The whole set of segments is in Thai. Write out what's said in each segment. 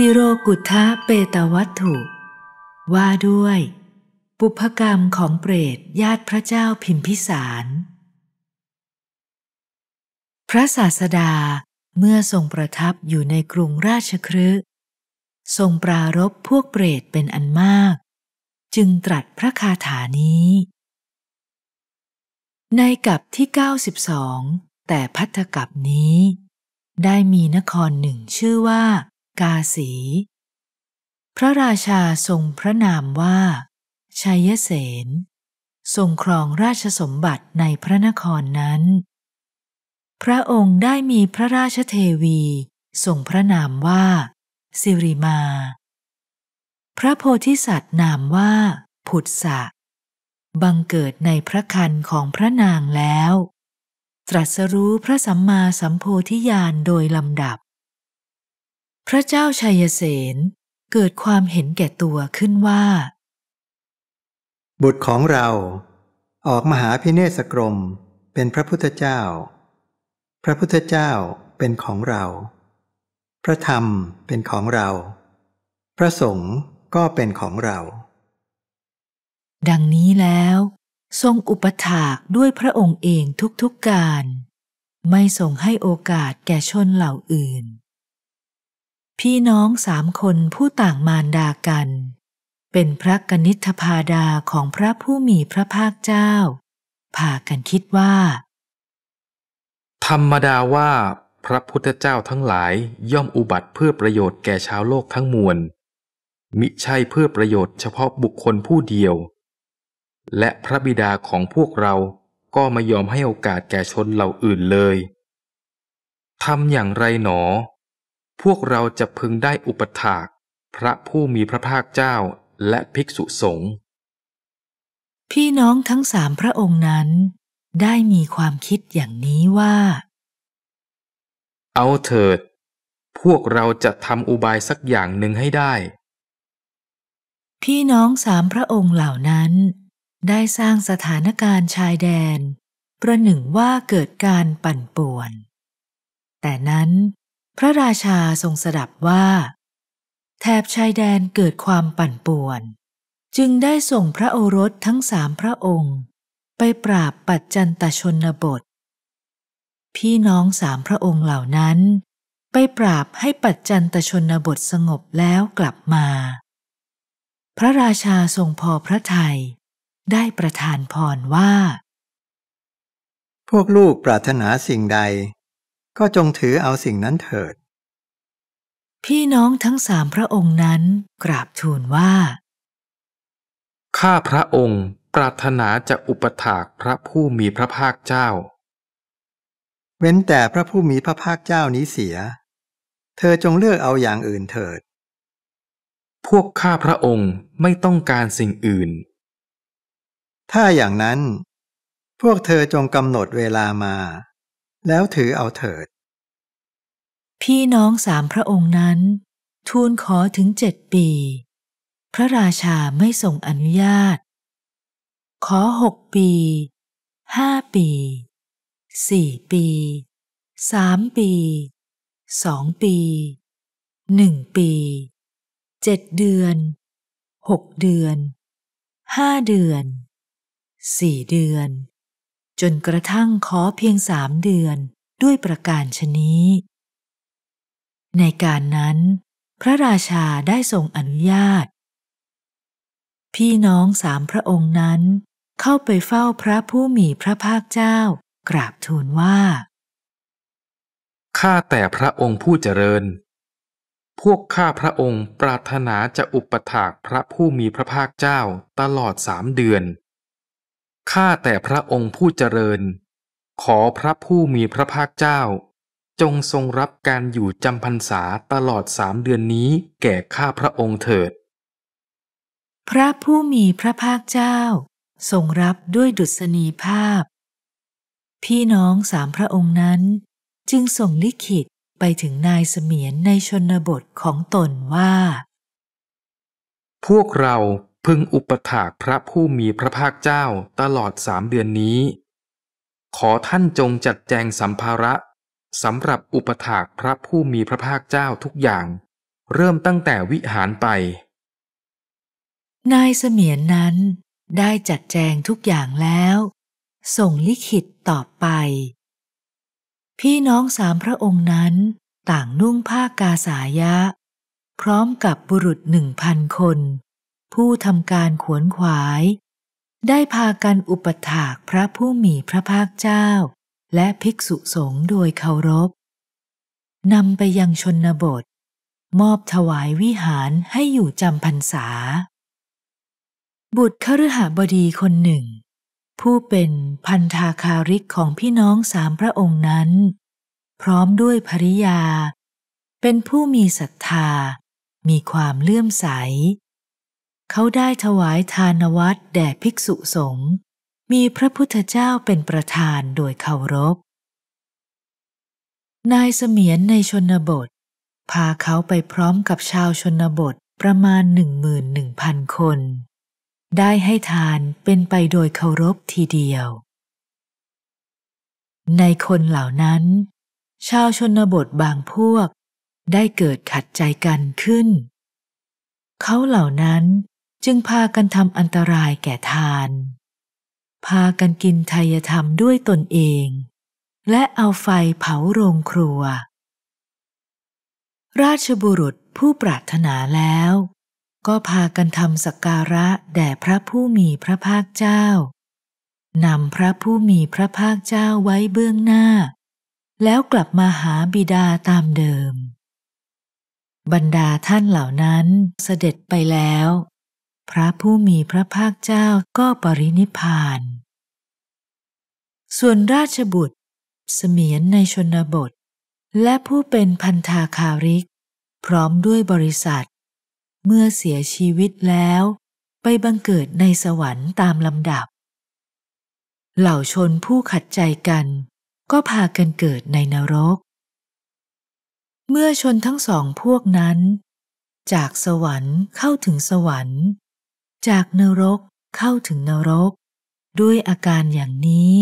ติโรกุทะเปตวัตถุ ว่าด้วย ปุพกรรมของเปรตญาติพระเจ้าพิมพิสาร พระศาสดาเมื่อทรงประทับอยู่ในกรุงราชครืทรงปรารบพวกเปรตเป็นอันมาก จึงตรัสพระคาถานี้ ในกับที่ 92 แต่พัทธกับนี้ ได้มีนครหนึ่งชื่อว่ากาสีพระราชาทรงพระนามว่า ชัยเสนทรงครองราชสมบัติในพระนครนั้น พระองค์ได้มีพระราชเทวี ทรงพระนามว่าสิริมา พระโพธิสัตว์นามว่าผุดสะบังเกิดในพระคันของพระนางแล้ว ตรัสรู้พระสัมมาสัมโพธิญาณโดยลำดับพระเจ้าชัยเสนเกิดความเห็นแก่ตัวขึ้นว่า บุตรของเรา ออกมหาพิเนศกรมเป็นพระพุทธเจ้า พระพุทธเจ้าเป็นของเรา พระธรรมเป็นของเรา พระสงฆ์ก็เป็นของเรา ดังนี้แล้ว ทรงอุปถากด้วยพระองค์เองทุก ๆกการ ไม่ส่งให้โอกาสแก่ชนเหล่าอื่นพี่น้องสามคนผู้ต่างมารดากัน เป็นพระกนิษฐพาดาของพระผู้มีพระภาคเจ้าพากันคิดว่า ธรรมดาว่าพระพุทธเจ้าทั้งหลายย่อมอุบัติเพื่อประโยชน์แก่ชาวโลกทั้งมวล มิใช่เพื่อประโยชน์เฉพาะบุคคลผู้เดียว และพระบิดาของพวกเราก็ไม่ยอมให้โอกาสแก่ชนเหล่าอื่นเลยทำอย่างไรหนอพวกเราจะพึงได้อุปถากพระผู้มีพระภาคเจ้าและภิกษุสงฆ์พี่น้องทั้งสามพระองค์นั้น ได้มีความคิดอย่างนี้ว่า เอาเถิดพวกเราจะทำอุบายสักอย่างหนึ่งให้ได้ พี่น้องสามพระองค์เหล่านั้น ได้สร้างสถานการณ์ชายแดน ประหนึ่งว่าเกิดการปั่นป่วน แต่นั้นพระราชาทรงสดับว่า แถบชายแดนเกิดความปั่นป่วน จึงได้ส่งพระโอรสทั้งสามพระองค์ ไปปราบปัจจันตชนบท พี่น้องสามพระองค์เหล่านั้น ไปปราบให้ปัจจันตชนบทสงบแล้วกลับมา พระราชาทรงพอพระทยัยได้ประทานพรว่า พวกลูกปรารถนาสิ่งใดก็จงถือเอาสิ่งนั้นเถิด พี่น้องทั้งสามพระองค์นั้นกราบทูลว่า ข้าพระองค์ปรารถนาจะอุปถากพระผู้มีพระภาคเจ้า เว้นแต่พระผู้มีพระภาคเจ้านี้เสีย เธอจงเลือกเอาอย่างอื่นเถิด พวกข้าพระองค์ไม่ต้องการสิ่งอื่น ถ้าอย่างนั้น พวกเธอจงกำหนดเวลามาแล้วถือเอาเถิด พี่น้องสามพระองค์นั้น ทูลขอถึงเจ็ดปี พระราชาไม่ส่งอนุญาต ขอหกปี ห้าปี สี่ปี สามปี สองปี หนึ่งปี เจ็ดเดือน หกเดือน ห้าเดือน สี่เดือนจนกระทั่งขอเพียงสามเดือนด้วยประการชนี้ ในการนั้น พระราชาได้ทรงอนุญาตพี่น้องสามพระองค์นั้นเข้าไปเฝ้าพระผู้มีพระภาคเจ้า กราบทูลว่า ข้าแต่พระองค์ผู้เจริญ พวกข้าพระองค์ปรารถนาจะอุปถากพระผู้มีพระภาคเจ้าตลอดสามเดือนข้าแต่พระองค์ผู้เจริญ ขอพระผู้มีพระภาคเจ้า จงทรงรับการอยู่จำพรรษาตลอดสามเดือนนี้แก่ข้าพระองค์เถิด พระผู้มีพระภาคเจ้า ทรงรับด้วยดุษณีภาพ พี่น้องสามพระองค์นั้นจึงส่งลิขิตไปถึงนายเสมียนในชนบทของตนว่า พวกเราพึงอุปถากพระผู้มีพระภาคเจ้าตลอดสามเดือนนี้ ขอท่านจงจัดแจงสัมภาระสำหรับอุปถากพระผู้มีพระภาคเจ้าทุกอย่างเริ่มตั้งแต่วิหารไปนายเสมียนนั้นได้จัดแจงทุกอย่างแล้ว ส่งลิขิตต่อไป พี่น้องสามพระองค์นั้นต่างนุ่งผ้ากาสายะ พร้อมกับบุรุษหนึ่งพันคนผู้ทำการขวนขวาย ได้พากันอุปถากพระผู้มีพระภาคเจ้า และภิกษุสงฆ์โดยเคารพนำไปยังชนบท มอบถวายวิหารให้อยู่จำพรรษา บุตรคฤหบดีคนหนึ่ง ผู้เป็นพันธาคาริกของพี่น้องสามพระองค์นั้น พร้อมด้วยภริยา เป็นผู้มีศรัทธา มีความเลื่อมใสเขาได้ถวายทานวัตรแด่ภิกษุสงฆ์มีพระพุทธเจ้าเป็นประธานโดยเคารพ นายเสมียนในชนบท พาเขาไปพร้อมกับชาวชนบทประมาณหนึ่งหมื่นหนึ่งพันคน ได้ให้ทานเป็นไปโดยเคารพทีเดียว ในคนเหล่านั้น ชาวชนบทบางพวกได้เกิดขัดใจกันขึ้น เขาเหล่านั้นจึงพากันทำอันตรายแก่ทาน พากันกินไทยธรรมด้วยตนเอง และเอาไฟเผาโรงครัว ราชบุรุษผู้ปรารถนาแล้ว ก็พากันทำสักการะแด่พระผู้มีพระภาคเจ้า นำพระผู้มีพระภาคเจ้าไว้เบื้องหน้า แล้วกลับมาหาบิดาตามเดิม บรรดาท่านเหล่านั้นเสด็จไปแล้วพระผู้มีพระภาคเจ้าก็ปรินิพาน ส่วนราชบุตรเสมียนในชนบท และผู้เป็นพันธาคาริก พร้อมด้วยบริษัท เมื่อเสียชีวิตแล้วไปบังเกิดในสวรรค์ตามลำดับ เหล่าชนผู้ขัดใจกันก็พากันเกิดในนรก เมื่อชนทั้งสองพวกนั้น จากสวรรค์เข้าถึงสวรรค์จากนรกเข้าถึงนรกด้วยอาการอย่างนี้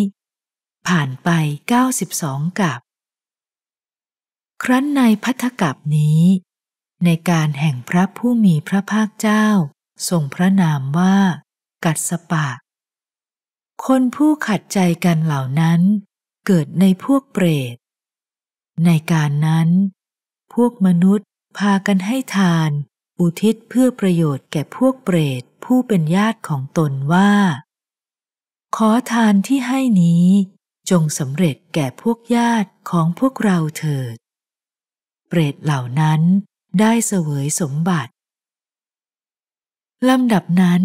ผ่านไป 92 กับ ครั้นในพัทธกับนี้ ในการแห่งพระผู้มีพระภาคเจ้าทรงพระนามว่ากัดสปะ คนผู้ขัดใจกันเหล่านั้นเกิดในพวกเปรต ในการนั้น พวกมนุษย์พากันให้ทานอุทิศเพื่อประโยชน์แก่พวกเปรต ผู้เป็นญาติของตนว่า ขอทานที่ให้นี้จงสำเร็จแก่พวกญาติของพวกเราเถิด เปรตเหล่านั้นได้เสวยสมบัติ ลำดับนั้น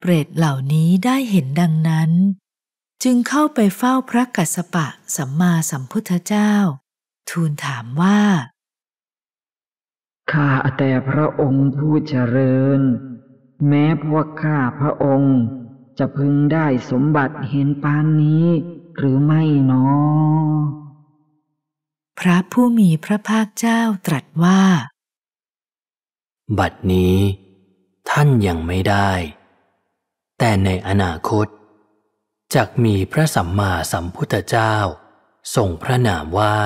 เปรตเหล่านี้ได้เห็นดังนั้น จึงเข้าไปเฝ้าพระกัสสปะสัมมาสัมพุทธเจ้า ทูลถามว่าข้าแต่พระองค์ผู้เจริญ แม้พวกข้าพระองค์จะพึงได้สมบัติเห็นปานนี้ หรือไม่นอพระผู้มีพระภาคเจ้าตรัสว่า บัดนี้ท่านยังไม่ได้ แต่ในอนาคตจกมีพระสัมมาสัมพุทธเจ้า ส่งพระนามว่า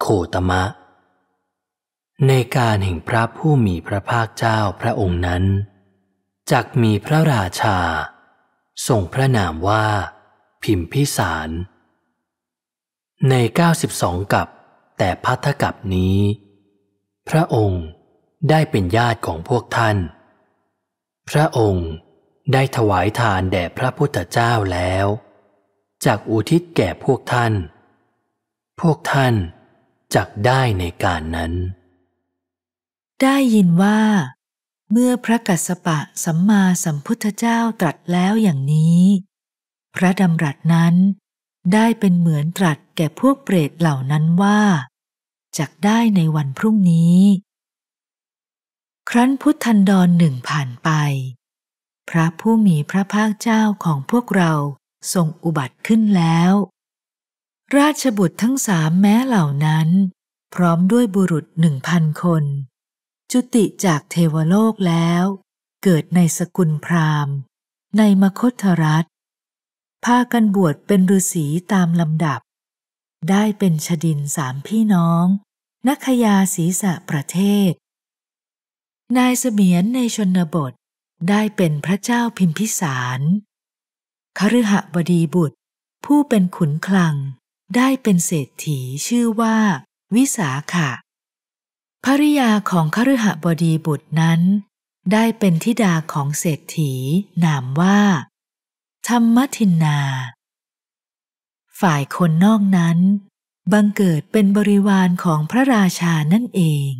โคตมะในการแห่งพระผู้มีพระภาคเจ้าพระองค์นั้นจักมีพระราชา ส่งพระนามว่า พิมพิสาร ใน92กับแต่พัทธกับนี้ พระองค์ได้เป็นญาติของพวกท่าน พระองค์ได้ถวายทานแด่พระพุทธเจ้าแล้วจากอุทิศแก่พวกท่าน พวกท่านจักได้ในการนั้นได้ยินว่าเมื่อพระกัสสปะสัมมาสัมพุทธเจ้าตรัสแล้วอย่างนี้ พระดำรัสนั้นได้เป็นเหมือนตรัสแก่พวกเปรตเหล่านั้นว่าจากได้ในวันพรุ่งนี้ ครั้นพุทธันดรหนึ่งผ่านไป พระผู้มีพระภาคเจ้าของพวกเราทรงอุบัติขึ้นแล้ว ราชบุตรทั้งสามแม้เหล่านั้น พร้อมด้วยบุรุษหนึ่งพันคนจุติจากเทวโลกแล้วเกิดในสกุลพราหมณ์ ในมคธรัฐพากันบวชเป็นฤาษีตามลำดับ ได้เป็นชดินสามพี่น้องนักยาศีสะประเทศ นายเสมียนในชนบทได้เป็นพระเจ้าพิมพิสารคฤหบดีบุตร ผู้เป็นขุนคลังได้เป็นเศรษฐีชื่อว่าวิสาขะภริยาของคฤหบดีบุตรนั้น ได้เป็นทิดาของเศรษฐีนามว่า ธรรมทินนา ฝ่ายคนนอกนั้น บังเกิดเป็นบริวารของพระราชานั่นเอง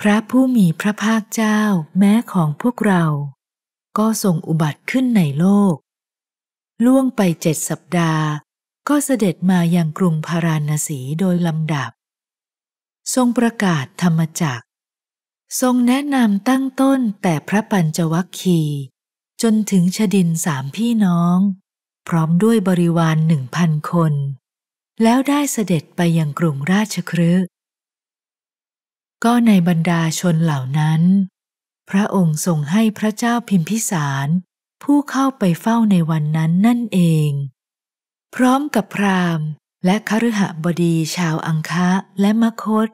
พระผู้มีพระภาคเจ้าแม้ของพวกเรา ก็ทรงอุบัติขึ้นในโลก ล่วงไปเจ็ดสัปดาห์ ก็เสด็จมาอย่างกรุงพาราณสีโดยลำดับทรงประกาศธรรมจักทรงแนะนำตั้งต้นแต่พระปัญจวัคคี จนถึงชดินสามพี่น้อง พร้อมด้วยบริวารหนึ่งพันคน แล้วได้เสด็จไปยังกรุงราชครืก็ในบรรดาชนเหล่านั้น พระองค์ทรงให้พระเจ้าพิมพิสาร ผู้เข้าไปเฝ้าในวันนั้นนั่นเอง พร้อมกับพราหมณ์และคฤหบดีชาวอังคะและมคต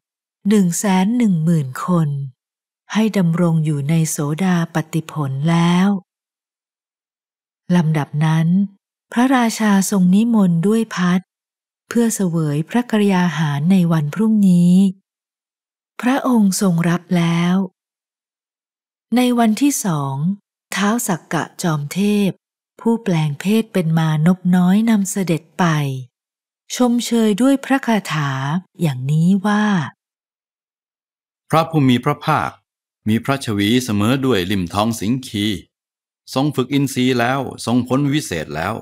หนึ่งแสนหนึ่งหมื่นคน ให้ดำรงอยู่ในโสดาปติผลแล้ว ลำดับนั้น พระราชาทรงนิมนต์ด้วยพัดเพื่อเสวยพระกรยาหารในวันพรุ่งนี้ พระองค์ทรงรับแล้ว ในวันที่สองเท้าสักกะจอมเทพ ผู้แปลงเพศเป็นมานบน้อยนำเสด็จไปชมเชยด้วยพระคาถาอย่างนี้ว่า พระผู้มีพระภาค มีพระชวีเสมอด้วยลิมทองสิงคีทรงฝึกอินทรีย์แล้วทรงพ้นวิเศษแล้ว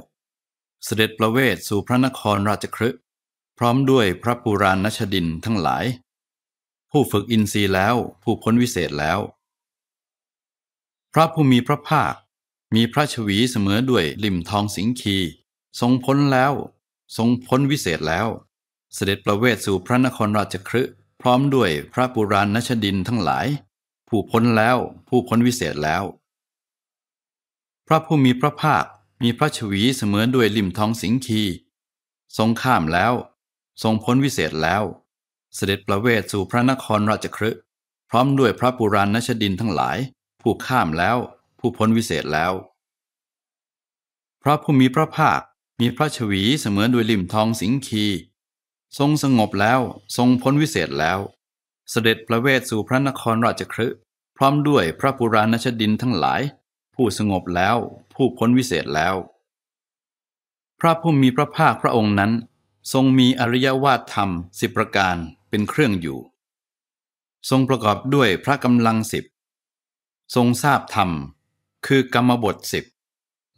เสด็จประเวศสู่พระนครราชครึพร้อมด้วยพระปูราณชดินทั้งหลาย ผู้ฝึกอินทรีย์แล้วผู้พ้นวิเศษแล้ว พระผู้มีพระภาค มีพระชวีเสมอด้วยลิมทองสิงคีทรงพ้นแล้วทรงพ้นวิเศษแล้ว เสด็จประเวทสู่พระนครราชครืพร้อมด้วยพระปุราณนชดินทั้งหลาย ผู้พ้นแล้ว ผู้พ้นวิเศษแล้ว พระผู้มีพระภาคมีพระชวีเสมอด้วยริมท้องสิงคี ทรงข้ามแล้ว ทรงพ้นวิเศษแล้ว เสด็จประเวทสู่พระนครราชครืพร้อมด้วยพระปุราณนชดินทั้งหลาย ผู้ข้ามแล้ว ผู้พ้นวิเศษแล้ว พระผู้มีพระภาคมีพระชวีเสมือนด้วยริมทองสิงคีทรงสงบแล้วทรงพ้นวิเศษแล้ว เสด็จประเวศสู่พระนครราชครืพร้อมด้วยพระปุราณชดินทั้งหลาย ผู้สงบแล้วผู้พ้นวิเศษแล้ว พระผู้มีพระภาคพระองค์นั้น ทรงมีอริยวาทธรรมสิบประการเป็นเครื่องอยู่ ทรงประกอบด้วยพระกำลังสิบทรงทราบธรรมคือกรรมบทสิบ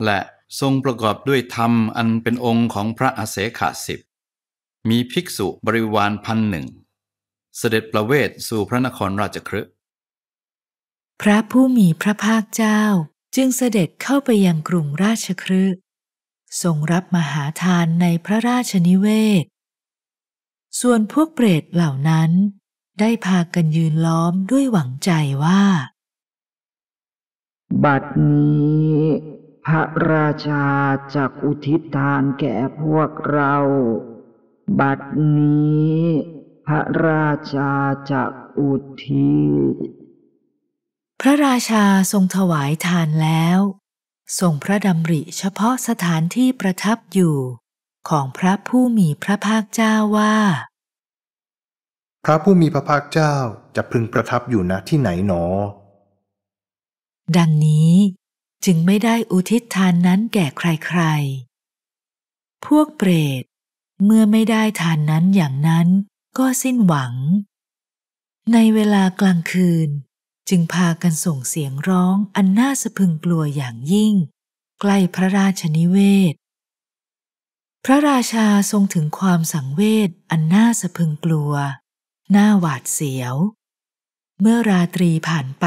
และทรงประกอบด้วยธรรมอันเป็นองค์ของพระอาเสขาสิบ มีภิกษุบริวารพันหนึ่ง เสด็จประเวศสู่พระนครราชครืพระผู้มีพระภาคเจ้าจึงเสด็จเข้าไปยังกรุงราชครืทรงรับมหาทานในพระราชนิเวศ ส่วนพวกเปรตเหล่านั้น ได้พากันยืนล้อมด้วยหวังใจว่า บัดนี้พระราชาจักอุทิศทานแก่พวกเรา บัดนี้ พระราชาจักอุทิศ พระราชาทรงถวายทานแล้ว ทรงพระดำริเฉพาะสถานที่ประทับอยู่ ของพระผู้มีพระภาคเจ้าว่า พระผู้มีพระภาคเจ้าจะพึงประทับอยู่ณที่ไหนหนอ ดังนี้จึงไม่ได้อุทิศทานนั้นแก่ใคร ๆ พวกเปรตเมื่อไม่ได้ทานนั้นอย่างนั้นก็สิ้นหวัง ในเวลากลางคืนจึงพากันส่งเสียงร้องอันน่าสะพึงกลัวอย่างยิ่ง ใกล้พระราชนิเวศ พระราชาทรงถึงความสังเวชอันน่าสะพึงกลัวน่าหวาดเสียว เมื่อราตรีผ่านไป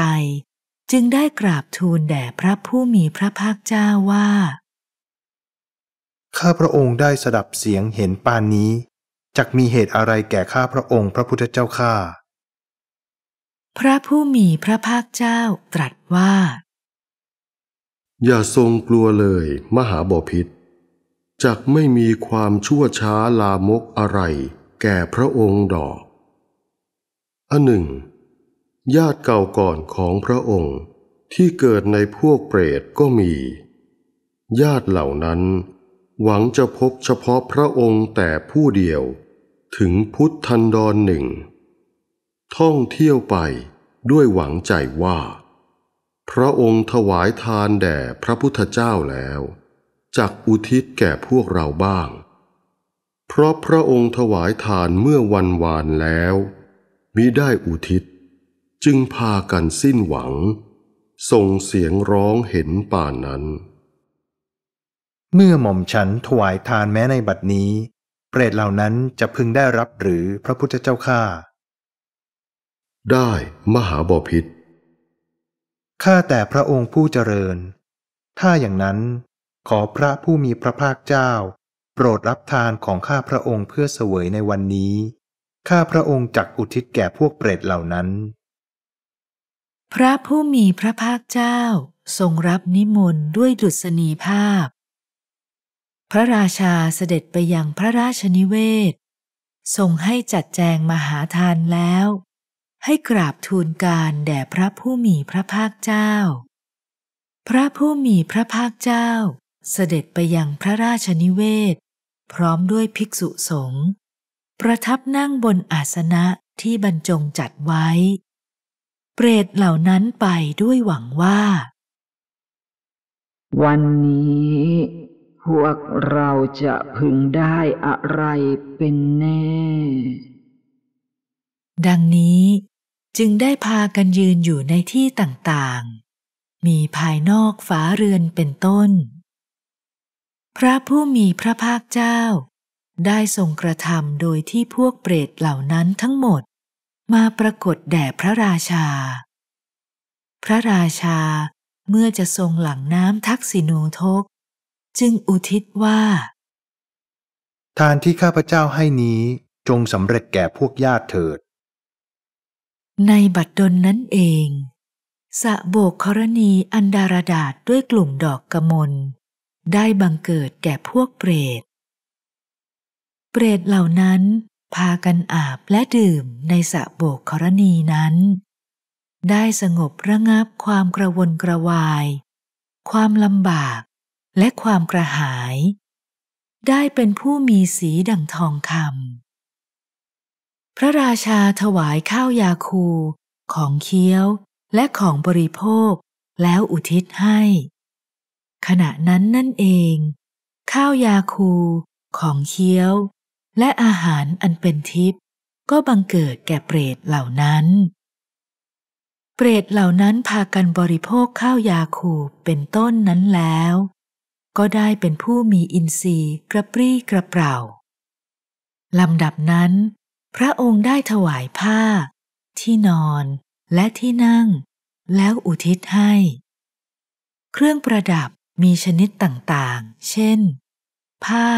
จึงได้กราบทูลแด่พระผู้มีพระภาคเจ้าว่า ข้าพระองค์ได้สดับเสียงเห็นปานนี้จักมีเหตุอะไรแก่ข้าพระองค์พระพุทธเจ้าข้า พระผู้มีพระภาคเจ้าตรัสว่า อย่าทรงกลัวเลย มหาบพิษจักไม่มีความชั่วช้าลามกอะไรแก่พระองค์ดอกอันหนึ่งญาติเก่าก่อนของพระองค์ที่เกิดในพวกเปรตก็มี ญาติเหล่านั้นหวังจะพบเฉพาะพระองค์แต่ผู้เดียวถึงพุทธันดรหนึ่งท่องเที่ยวไปด้วยหวังใจว่า พระองค์ถวายทานแด่พระพุทธเจ้าแล้วจักอุทิศแก่พวกเราบ้าง เพราะพระองค์ถวายทานเมื่อวันวานแล้วมิได้อุทิศจึงพากันสิ้นหวังส่งเสียงร้องเห็นป่านนั้น เมื่อหม่อมฉันถวายทานแม้ในบัดนี้ เปรตเหล่านั้นจะพึงได้รับหรือพระพุทธเจ้าข้าได้ มหาบอพิษข้าแต่พระองค์ผู้เจริญ ถ้าอย่างนั้นขอพระผู้มีพระภาคเจ้า โปรดรับทานของข้าพระองค์เพื่อเสวยในวันนี้ข้าพระองค์จักอุทิศแก่พวกเปรตเหล่านั้นพระผู้มีพระภาคเจ้าทรงรับนิมนต์ด้วยดุษณีภาพ พระราชาเสด็จไปยังพระราชนิเวศ ทรงให้จัดแจงมหาทานแล้ว ให้กราบทูลการแด่พระผู้มีพระภาคเจ้า พระผู้มีพระภาคเจ้า เสด็จไปยังพระราชนิเวศ พร้อมด้วยภิกษุสงฆ์ประทับนั่งบนอาสนะที่บรรจงจัดไว้เปรตเหล่านั้นไปด้วยหวังว่า วันนี้ พวกเราจะพึงได้อะไรเป็นแน่ ดังนี้จึงได้พากันยืนอยู่ในที่ต่างๆ มีภายนอกฝาเรือนเป็นต้น พระผู้มีพระภาคเจ้า ได้ทรงกระทำโดยที่พวกเปรตเหล่านั้นทั้งหมดมาปรากฏแด่พระราชา พระราชาเมื่อจะทรงหลังน้ำทักษิณูทก จึงอุทิศว่า ทานที่ข้าพเจ้าให้นี้จงสำเร็จแก่พวกญาติเถิด ในบัดดลนั้นเอง สะโบกครณีอันดารดาษด้วยกลุ่มดอกกมลได้บังเกิดแก่พวกเปรต เปรตเหล่านั้นพากันอาบและดื่มในสระโบกขรณีนั้น ได้สงบระงับความกระวนกระวาย ความลำบากและความกระหาย ได้เป็นผู้มีสีดังทองคำพระราชาถวายข้าวยาคูของเคี้ยวและของบริโภคแล้วอุทิศให้ ขณะนั้นนั่นเอง ข้าวยาคูของเคี้ยวและอาหารอันเป็นทิพย์ก็บังเกิดแก่เปรตเหล่านั้น เปรตเหล่านั้นพากันบริโภคข้าวยาคูเป็นต้นนั้นแล้ว ก็ได้เป็นผู้มีอินทรีย์กระปรี้กระเปร่า ลำดับนั้นพระองค์ได้ถวายผ้า ที่นอนและที่นั่ง แล้วอุทิศให้ เครื่องประดับมีชนิดต่างๆ เช่น ผ้า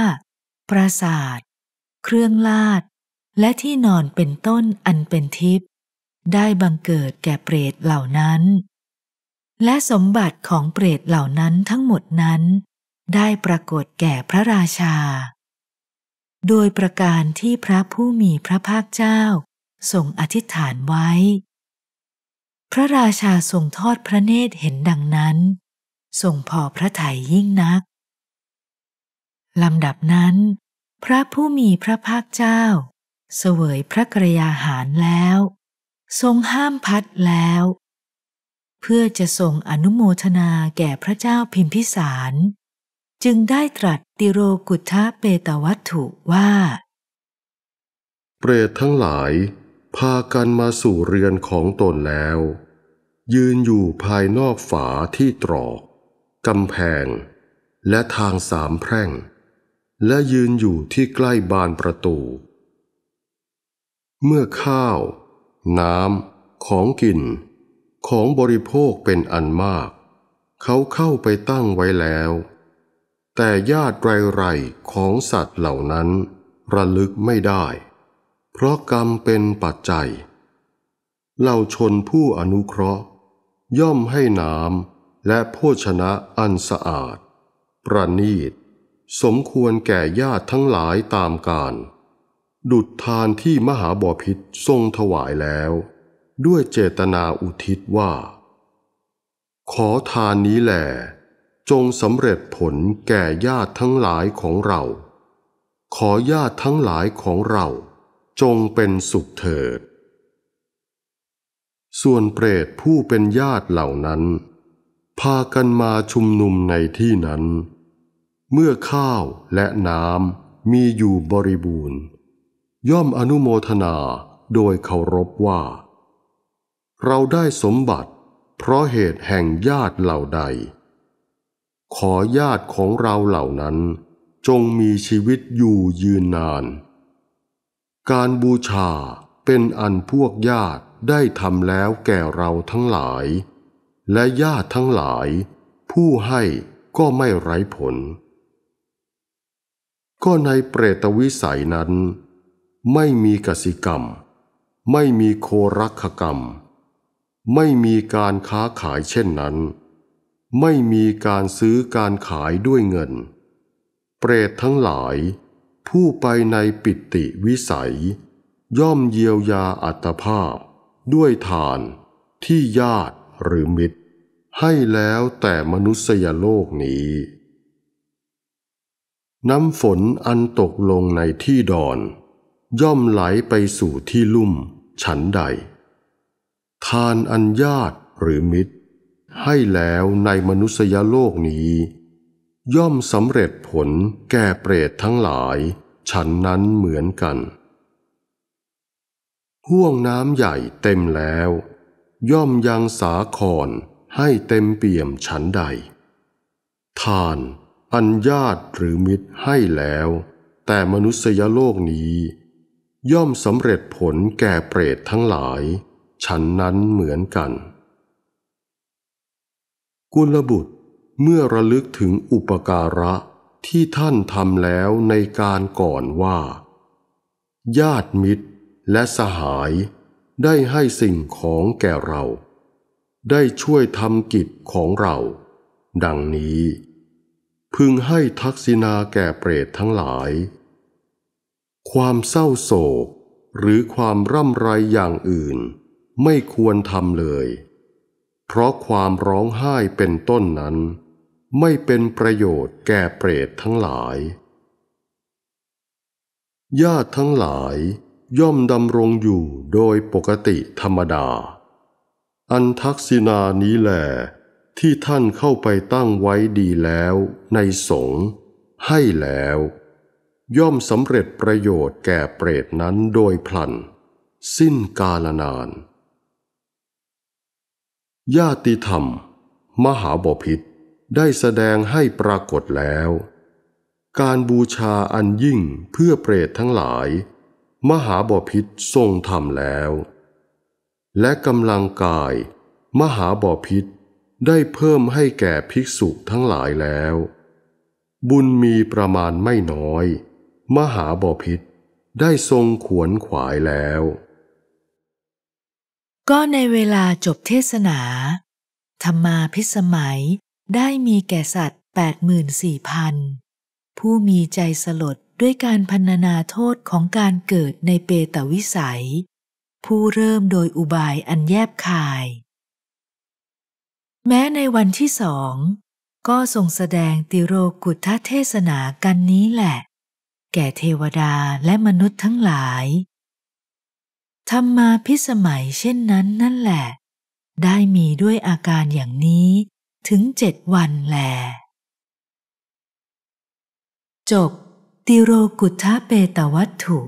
ปราสาทเครื่องลาดและที่นอนเป็นต้นอันเป็นทิพย์ได้บังเกิดแก่เปรตเหล่านั้น และสมบัติของเปรตเหล่านั้นทั้งหมดนั้นได้ปรากฏแก่พระราชา โดยประการที่พระผู้มีพระภาคเจ้าทรงอธิษฐานไว้ พระราชาทรงทอดพระเนตรเห็นดังนั้นทรงพอพระทัยยิ่งนักลำดับนั้นพระผู้มีพระภาคเจ้า เสวยพระกรยาหารแล้ว ทรงห้ามพัดแล้ว เพื่อจะทรงอนุโมทนาแก่พระเจ้าพิมพิสาร จึงได้ตรัสติโรกุทธะเปตวัตถุว่า เปรตทั้งหลายพากันมาสู่เรือนของตนแล้ว ยืนอยู่ภายนอกฝาที่ตรอกกำแพงและทางสามแพร่งและยืนอยู่ที่ใกล้บานประตู เมื่อข้าว น้ำของกินของบริโภคเป็นอันมาก เขาเข้าไปตั้งไว้แล้ว แต่ญาติไรไรของสัตว์เหล่านั้น ระลึกไม่ได้ เพราะกรรมเป็นปัจจัยเหล่าชนผู้อนุเคราะห์ ย่อมให้น้ำและโภชนะอันสะอาด ประณีตสมควรแก่ญาติทั้งหลายตามการ ดุดทานที่มหาบอพิษทรงถวายแล้ว ด้วยเจตนาอุทิศว่า ขอทานนี้แหลจงสำเร็จผลแก่ญาติทั้งหลายของเรา ขอญาติทั้งหลายของเรา จงเป็นสุขเถิด ส่วนเปรตผู้เป็นญาติเหล่านั้น พากันมาชุมนุมในที่นั้นเมื่อข้าวและน้ำมีอยู่บริบูรณ์ ย่อมอนุโมทนาโดยเคารพว่า เราได้สมบัติเพราะเหตุแห่งญาติเหล่าใด ขอญาติของเราเหล่านั้นจงมีชีวิตอยู่ยืนนาน การบูชาเป็นอันพวกญาติได้ทำแล้วแก่เราทั้งหลาย และญาติทั้งหลายผู้ให้ก็ไม่ไร้ผลก็ในเปรตวิสัยนั้น ไม่มีกสิกรรม ไม่มีโครักขกรรม ไม่มีการค้าขายเช่นนั้น ไม่มีการซื้อการขายด้วยเงิน เปรตทั้งหลายผู้ไปในปิติวิสัย ย่อมเยียวยาอัตภาพ ด้วยทาน ที่ญาติหรือมิตร ให้แล้วแต่มนุษยโลกนี้น้ำฝนอันตกลงในที่ดอน ย่อมไหลไปสู่ที่ลุ่ม ฉันใด ทานอันญาติหรือมิตร ให้แล้วในมนุษยโลกนี้ ย่อมสำเร็จผลแก่เปรตทั้งหลาย ฉันนั้นเหมือนกันห่วงน้ำใหญ่เต็มแล้ว ย่อมยังสาคร ให้เต็มเปี่ยมฉันใด ทานอันญาติหรือมิตรให้แล้ว แต่มนุษยโลกนี้ ย่อมสำเร็จผลแก่เปรตทั้งหลาย ฉันนั้นเหมือนกันกุลบุตรเมื่อระลึกถึงอุปการะที่ท่านทำแล้วในการก่อนว่า ญาติมิตรและสหายได้ให้สิ่งของแก่เรา ได้ช่วยทำกิจของเรา ดังนี้พึงให้ทักษิณาแก่เปรตทั้งหลาย ความเศร้าโศกหรือความร่ำไรอย่างอื่น ไม่ควรทำเลย เพราะความร้องไห้เป็นต้นนั้น ไม่เป็นประโยชน์แก่เปรตทั้งหลาย ญาติทั้งหลายย่อมดำรงอยู่โดยปกติธรรมดา อันทักษินานี้แหละที่ท่านเข้าไปตั้งไว้ดีแล้วในสงฆ์ให้แล้ว ย่อมสำเร็จประโยชน์แก่เปรตนั้นโดยพลัน สิ้นกาลนาน ญาติธรรม มหาบพิษได้แสดงให้ปรากฏแล้ว การบูชาอันยิ่งเพื่อเปรตทั้งหลาย มหาบพิษทรงทำแล้ว และกำลังกาย มหาบพิษได้เพิ่มให้แก่ภิกษุทั้งหลายแล้ว บุญมีประมาณไม่น้อย มหาบพิษได้ทรงขวนขวายแล้ว ก็ในเวลาจบเทศนา ธรรมาพิสมัยได้มีแก่สัตว์ 84,000พันผู้มีใจสลดด้วยการพันนาโทษของการเกิดในเปตวิสัย ผู้เริ่มโดยอุบายอันแยบคายแม้ในวันที่สองก็ทรงแสดงติโรกุทธเทศนากันนี้แหละ แก่เทวดาและมนุษย์ทั้งหลาย ธรรมาพิสมัยเช่นนั้นนั่นแหละ ได้มีด้วยอาการอย่างนี้ถึงเจ็ดวันแลจบติโรกุทธเปตวัตถุ